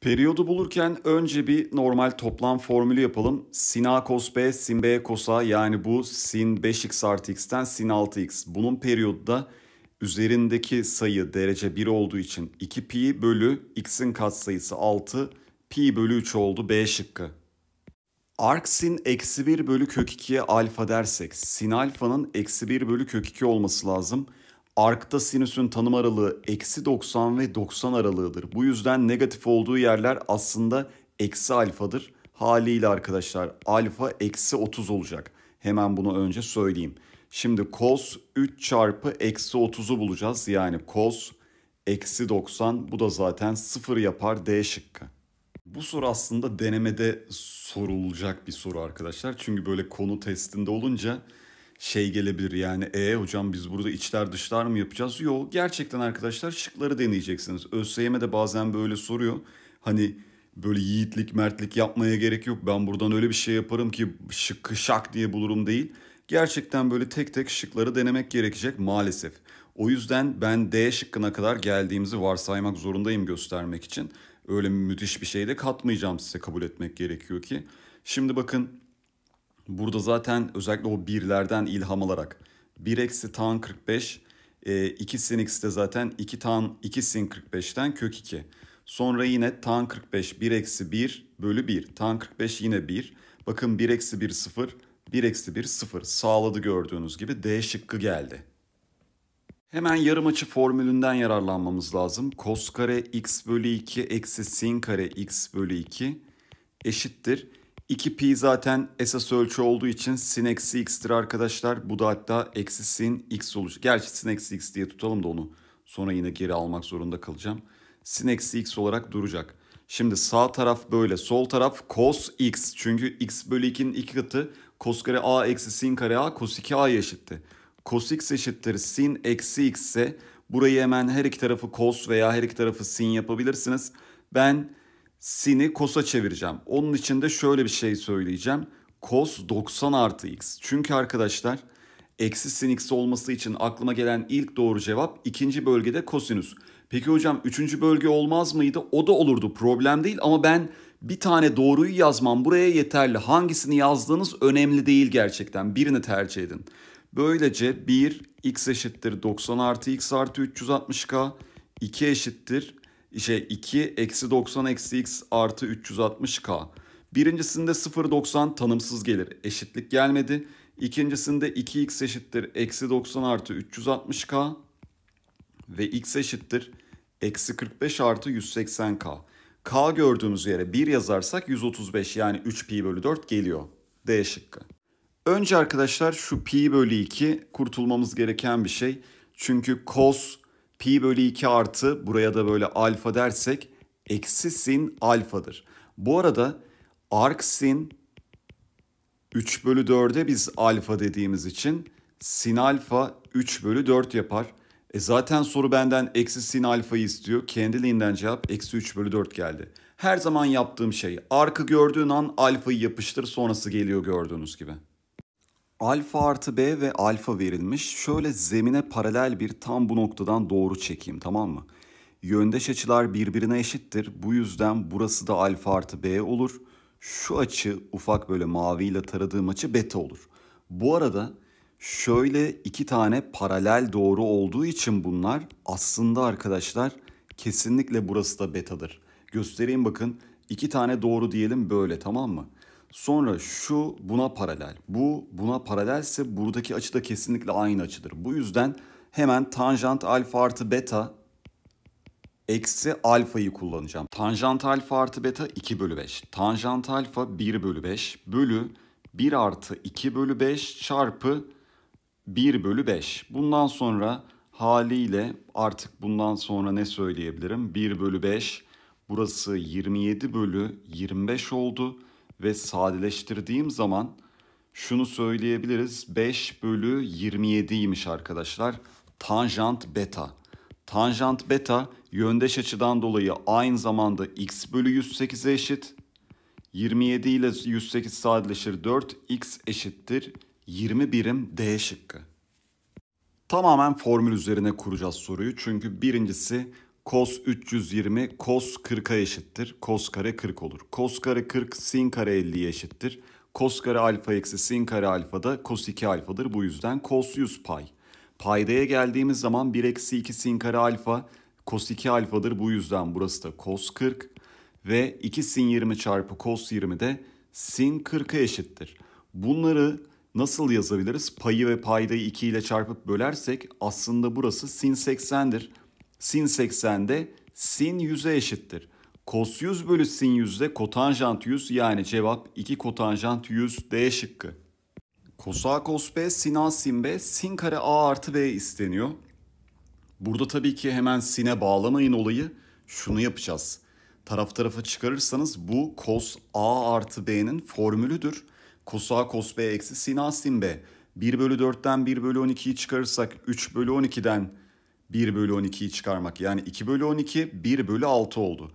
Periyodu bulurken önce bir normal toplam formülü yapalım. Sin A cos B, sin B cos A yani bu sin 5x artı x'ten sin 6x. Bunun periyodu da üzerindeki sayı derece 1 olduğu için 2 pi bölü x'in katsayısı 6 pi bölü 3 oldu B şıkkı. Arc sin eksi 1 bölü kök 2'ye alfa dersek sin alfanın eksi 1 bölü kök 2 olması lazım. Arkta sinüsün tanım aralığı eksi 90 ve 90 aralığıdır. Bu yüzden negatif olduğu yerler aslında eksi alfadır. Haliyle arkadaşlar alfa eksi 30 olacak. Hemen bunu önce söyleyeyim. Şimdi cos 3 çarpı eksi 30'u bulacağız. Yani cos eksi 90 bu da zaten 0 yapar D şıkkı. Bu soru aslında denemede sorulacak bir soru arkadaşlar. Çünkü böyle konu testinde olunca şey gelebilir yani e hocam biz burada içler dışlar mı yapacağız? Yok gerçekten arkadaşlar şıkları deneyeceksiniz. ÖSYM de bazen böyle soruyor. Hani böyle yiğitlik mertlik yapmaya gerek yok. Ben buradan öyle bir şey yaparım ki şıkkı şak diye bulurum değil. Gerçekten böyle tek tek şıkları denemek gerekecek maalesef. O yüzden ben D şıkkına kadar geldiğimizi varsaymak zorundayım göstermek için. Öyle müthiş bir şey de katmayacağım size kabul etmek gerekiyor ki. Şimdi bakın Burada zaten özellikle o birlerden ilham alarak 1 eksi tan 45 e, 2 sin x de zaten 2 tan 2 sin 45'ten kök 2. Sonra yine tan 45 1 eksi 1 bölü 1. Tan 45 yine 1. Bakın 1 eksi 1 0 1 eksi 1 0 sağladı gördüğünüz gibi D şıkkı geldi. Hemen yarım açı formülünden yararlanmamız lazım. Kos kare x bölü 2 eksi sin kare x bölü 2 eşittir. 2pi zaten esas ölçü olduğu için sin eksi x'tir arkadaşlar. Bu da hatta eksi sin x olur. Gerçi sin eksi x diye tutalım da onu sonra yine geri almak zorunda kalacağım. Sin eksi x olarak duracak. Şimdi sağ taraf böyle sol taraf cos x. Çünkü x bölü 2'nin iki katı cos kare a eksi sin kare a cos 2 a eşitti. Cos x eşittir sin eksi x ise burayı hemen her iki tarafı cos veya her iki tarafı sin yapabilirsiniz. Ben sin'i kos'a çevireceğim. Onun için de şöyle bir şey söyleyeceğim. kos 90 artı x. Çünkü arkadaşlar eksi sin x olması için aklıma gelen ilk doğru cevap ikinci bölgede kosinüs. Peki hocam üçüncü bölge olmaz mıydı? O da olurdu problem değil ama ben bir tane doğruyu yazmam buraya yeterli. Hangisini yazdığınız önemli değil gerçekten birini tercih edin. Böylece 1 x eşittir 90 artı x artı 360k 2 eşittir şey 2 eksi 90 eksi x artı 360k. Birincisinde 0.90 tanımsız gelir eşitlik gelmedi. İkincisinde 2x eşittir eksi 90 artı 360k ve x eşittir eksi 45 artı 180k. K gördüğümüz yere 1 yazarsak 135 yani 3 pi bölü 4 geliyor. D şıkkı. Önce arkadaşlar şu pi bölü 2 kurtulmamız gereken bir şey. Çünkü cos pi bölü 2 artı buraya da böyle alfa dersek eksi sin alfadır. Bu arada arc sin 3 bölü 4'e biz alfa dediğimiz için sin alfa 3 bölü 4 yapar. E zaten soru benden eksi sin alfayı istiyor. Kendiliğinden cevap eksi 3 bölü 4 geldi. Her zaman yaptığım şey arkı gördüğün an alfayı yapıştır sonrası geliyor gördüğünüz gibi alfa artı b ve alfa verilmiş. Şöyle zemine paralel bir tam bu noktadan doğru çekeyim tamam mı? Yöndeş açılar birbirine eşittir. Bu yüzden burası da alfa artı b olur. Şu açı ufak böyle maviyle taradığım açı beta olur. Bu arada şöyle iki tane paralel doğru olduğu için bunlar aslında arkadaşlar kesinlikle burası da betadır. Göstereyim bakın iki tane doğru diyelim böyle tamam mı? Sonra şu buna paralel. Bu buna paralelse buradaki açı da kesinlikle aynı açıdır. Bu yüzden hemen tanjant alfa artı beta eksi alfayı kullanacağım. Tanjant alfa artı beta 2 bölü 5. Tanjant alfa 1 bölü 5 bölü 1 artı 2 bölü 5 çarpı 1 bölü 5. Bundan sonra haliyle artık bundan sonra ne söyleyebilirim? 1 bölü 5 burası 27 bölü 25 oldu ve sadeleştirdiğim zaman şunu söyleyebiliriz. 5 bölü 27'ymiş arkadaşlar. Tanjant beta. Tanjant beta yöndeş açıdan dolayı aynı zamanda x bölü 108'e eşit. 27 ile 108 sadeleşir 4. x eşittir 20 birim d şıkkı. Tamamen formül üzerine kuracağız soruyu. Çünkü birincisi Kos 320 kos 40'a eşittir. Kos kare 40 olur. Kos kare 40 sin kare 50'ye eşittir. Kos kare alfa eksi sin kare alfa da kos 2 alfadır. Bu yüzden kos 100 pay. Paydaya geldiğimiz zaman 1 eksi 2 sin kare alfa kos 2 alfadır. Bu yüzden burası da kos 40 ve 2 sin 20 çarpı kos 20 de sin 40'a eşittir. Bunları nasıl yazabiliriz? Payı ve paydayı 2 ile çarpıp bölersek aslında burası sin 80'dir. Sin 80 de sin 100'e eşittir. Kos 100 bölü sin 100 de kotanjant 100 yani cevap 2 kotanjant 100 D şıkkı. Kos A kos B sin A sin B sin kare A artı B isteniyor. Burada tabii ki hemen sine bağlamayın olayı. Şunu yapacağız. Taraf tarafa çıkarırsanız bu kos A artı B'nin formülüdür. Kos A kos B eksi sin A sin B. 1 bölü 4'ten 1 bölü 12'yi çıkarırsak 3 bölü 12'den 1 bölü 12'yi çıkarmak yani 2 bölü 12 1 bölü 6 oldu.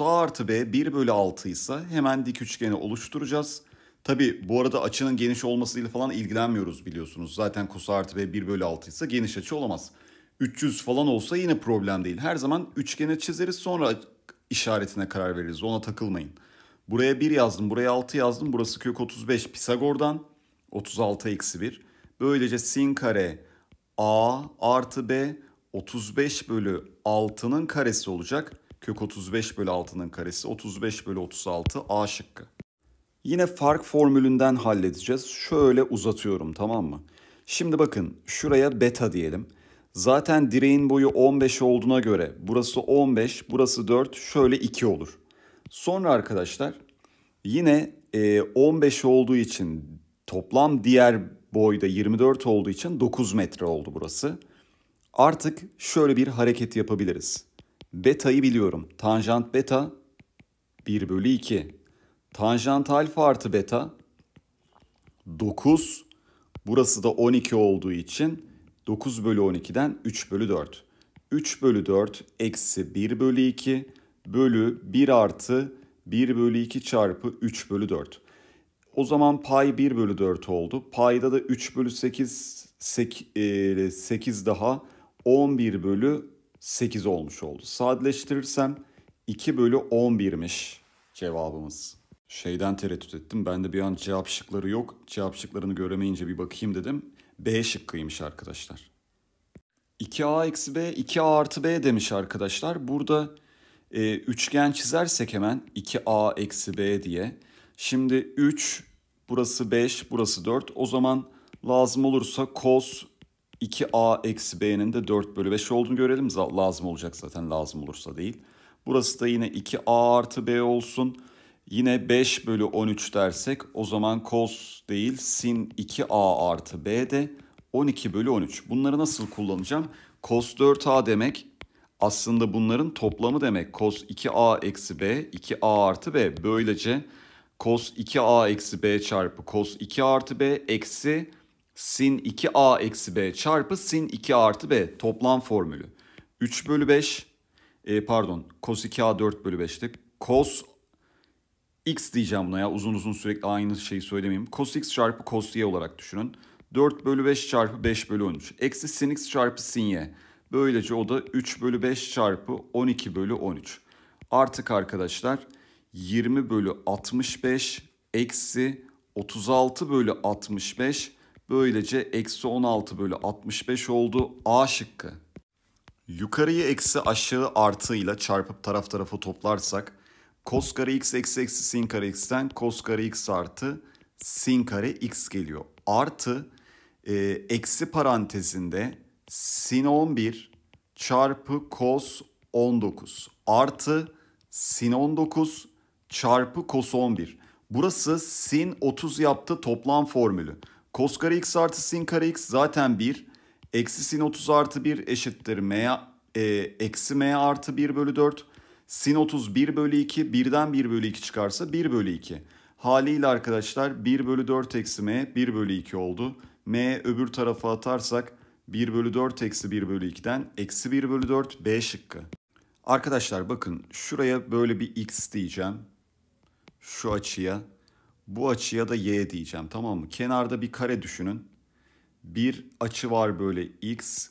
a artı b 1 bölü 6 ise hemen dik üçgeni oluşturacağız. Tabi bu arada açının geniş olmasıyla falan ilgilenmiyoruz biliyorsunuz. Zaten a artı b 1 bölü 6 ise geniş açı olamaz. 300 falan olsa yine problem değil. Her zaman üçgeni çizeriz sonra işaretine karar veririz ona takılmayın. Buraya 1 yazdım buraya 6 yazdım burası kök 35 Pisagor'dan 36 eksi 1. Böylece sin kare a artı b 35 bölü 6'nın karesi olacak. Kök 35 bölü 6'nın karesi 35 bölü 36 A şıkkı. Yine fark formülünden halledeceğiz. Şöyle uzatıyorum tamam mı? Şimdi bakın şuraya beta diyelim. Zaten direğin boyu 15 olduğuna göre burası 15, burası 4, şöyle 2 olur. Sonra arkadaşlar yine 15 e, olduğu için toplam diğer boyda 24 olduğu için 9 metre oldu burası. Artık şöyle bir hareket yapabiliriz. Beta'yı biliyorum. Tanjant beta 1 bölü 2. Tanjant alfa artı beta 9. Burası da 12 olduğu için 9 bölü 12'den 3 bölü 4. 3 bölü 4 eksi 1 bölü 2 bölü 1 artı 1 bölü 2 çarpı 3 bölü 4. O zaman pay 1 bölü 4 oldu. Payda da 3 bölü 8, 8, 8 daha 11 bölü 8 olmuş oldu. Sadeleştirirsem 2 bölü 11'miş cevabımız. Şeyden tereddüt ettim. Ben de bir an cevap şıkları yok. Cevap şıklarını göremeyince bir bakayım dedim. B şıkkıymış arkadaşlar. 2A eksi B, 2A artı B demiş arkadaşlar. Burada e, üçgen çizersek hemen 2A eksi B diye. Şimdi 3, burası 5, burası 4. O zaman lazım olursa cos 2a eksi b'nin de 4 bölü 5 olduğunu görelim. Lazım olacak zaten lazım olursa değil. Burası da yine 2a artı b olsun. Yine 5 bölü 13 dersek o zaman cos değil sin 2a artı b de 12 bölü 13. Bunları nasıl kullanacağım? Cos 4a demek aslında bunların toplamı demek. Cos 2a eksi b 2a artı b. Böylece cos 2a eksi b çarpı cos 2 artı b eksi sin 2a eksi b çarpı sin 2 artı b toplam formülü. 3 bölü 5 e, pardon cos 2a 4 bölü 5'te Cos x diyeceğim buna ya uzun uzun sürekli aynı şeyi söylemeyeyim. Cos x çarpı cos y olarak düşünün. 4 bölü 5 çarpı 5 bölü 13. Eksi sin x çarpı sin y. Böylece o da 3 bölü 5 çarpı 12 bölü 13. Artık arkadaşlar 20 bölü 65 eksi 36 bölü 65 Böylece eksi 16 bölü 65 oldu A şıkkı. Yukarıyı eksi aşağı artıyla çarpıp taraf tarafa toplarsak cos kare x eksi eksi sin kare x'ten cos kare x artı sin kare x geliyor. Artı e, eksi parantezinde sin 11 çarpı cos 19 artı sin 19 çarpı cos 11. Burası sin 30 yaptı toplam formülü. Cos kare x artı sin kare x zaten 1. Eksi sin 30 artı 1 eşittir m, e, eksi m artı 1 bölü 4. Sin 30 1 bölü 2. 1'den 1 bölü 2 çıkarsa 1 bölü 2. Haliyle arkadaşlar 1 bölü 4 eksi m 1 bölü 2 oldu. m öbür tarafa atarsak 1 bölü 4 eksi 1 bölü 2'den eksi 1 bölü 4 b şıkkı. Arkadaşlar bakın şuraya böyle bir x diyeceğim. Şu açıya bu açıya da y diyeceğim tamam mı? Kenarda bir kare düşünün. Bir açı var böyle x,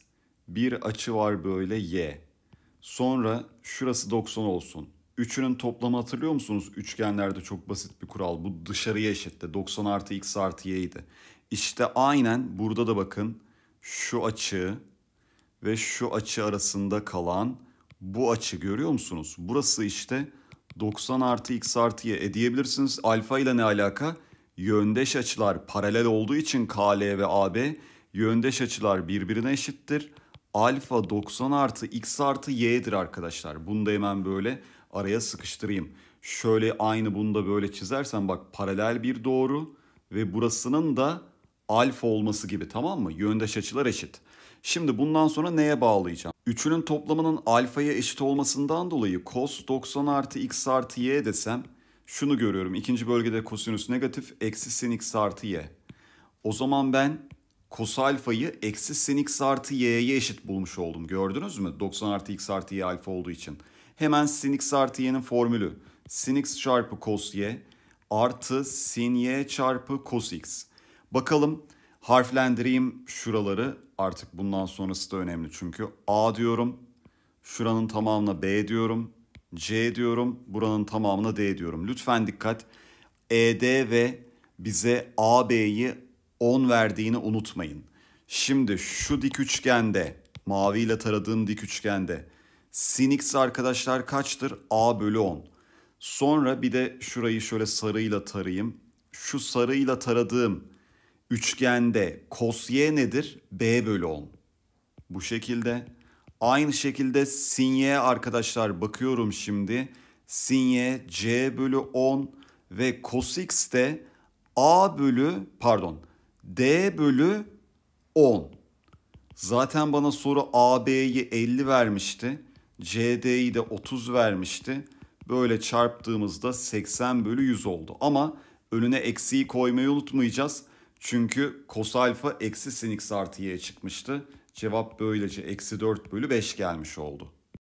bir açı var böyle y. Sonra şurası 90 olsun. Üçünün toplamı hatırlıyor musunuz? Üçgenlerde çok basit bir kural. Bu dışarıya eşitti. 90 artı x artı y'ydi. İşte aynen burada da bakın şu açı ve şu açı arasında kalan bu açı görüyor musunuz? Burası işte 90 artı x artı y edebilirsiniz. Alfa ile ne alaka? Yöndeş açılar paralel olduğu için KL ve AB yöndeş açılar birbirine eşittir. Alfa 90 artı x artı y'dir arkadaşlar. Bunu da hemen böyle araya sıkıştırayım. Şöyle aynı bunu da böyle çizersen bak paralel bir doğru ve burasının da alfa olması gibi tamam mı? Yöndeş açılar eşit. Şimdi bundan sonra neye bağlayacağım? Üçünün toplamının alfaya eşit olmasından dolayı cos 90 artı x artı y desem şunu görüyorum. İkinci bölgede kosinüs negatif eksi sin x artı y. O zaman ben kos alfayı eksi sin x artı y'ye eşit bulmuş oldum. Gördünüz mü? 90 artı x artı y alfa olduğu için. Hemen sin x artı y'nin formülü. Sin x çarpı kos y artı sin y çarpı kos x. Bakalım harflendireyim şuraları. Artık bundan sonrası da önemli çünkü A diyorum. Şuranın tamamına B diyorum. C diyorum. Buranın tamamına D diyorum. Lütfen dikkat. ED ve bize AB'yi 10 verdiğini unutmayın. Şimdi şu dik üçgende, maviyle taradığım dik üçgende sin x arkadaşlar kaçtır? A bölü 10. Sonra bir de şurayı şöyle sarıyla tarayayım. Şu sarıyla taradığım Üçgende cos y nedir? B bölü 10. Bu şekilde. Aynı şekilde sin y arkadaşlar bakıyorum şimdi. Sin y c bölü 10 ve cos x de a bölü pardon d bölü 10. Zaten bana soru AB'yi 50 vermişti. CD'yi de 30 vermişti. Böyle çarptığımızda 80 bölü 100 oldu. Ama önüne eksiği koymayı unutmayacağız. Çünkü cos alfa eksi sin x artı y çıkmıştı. Cevap böylece eksi 4 bölü 5 gelmiş oldu.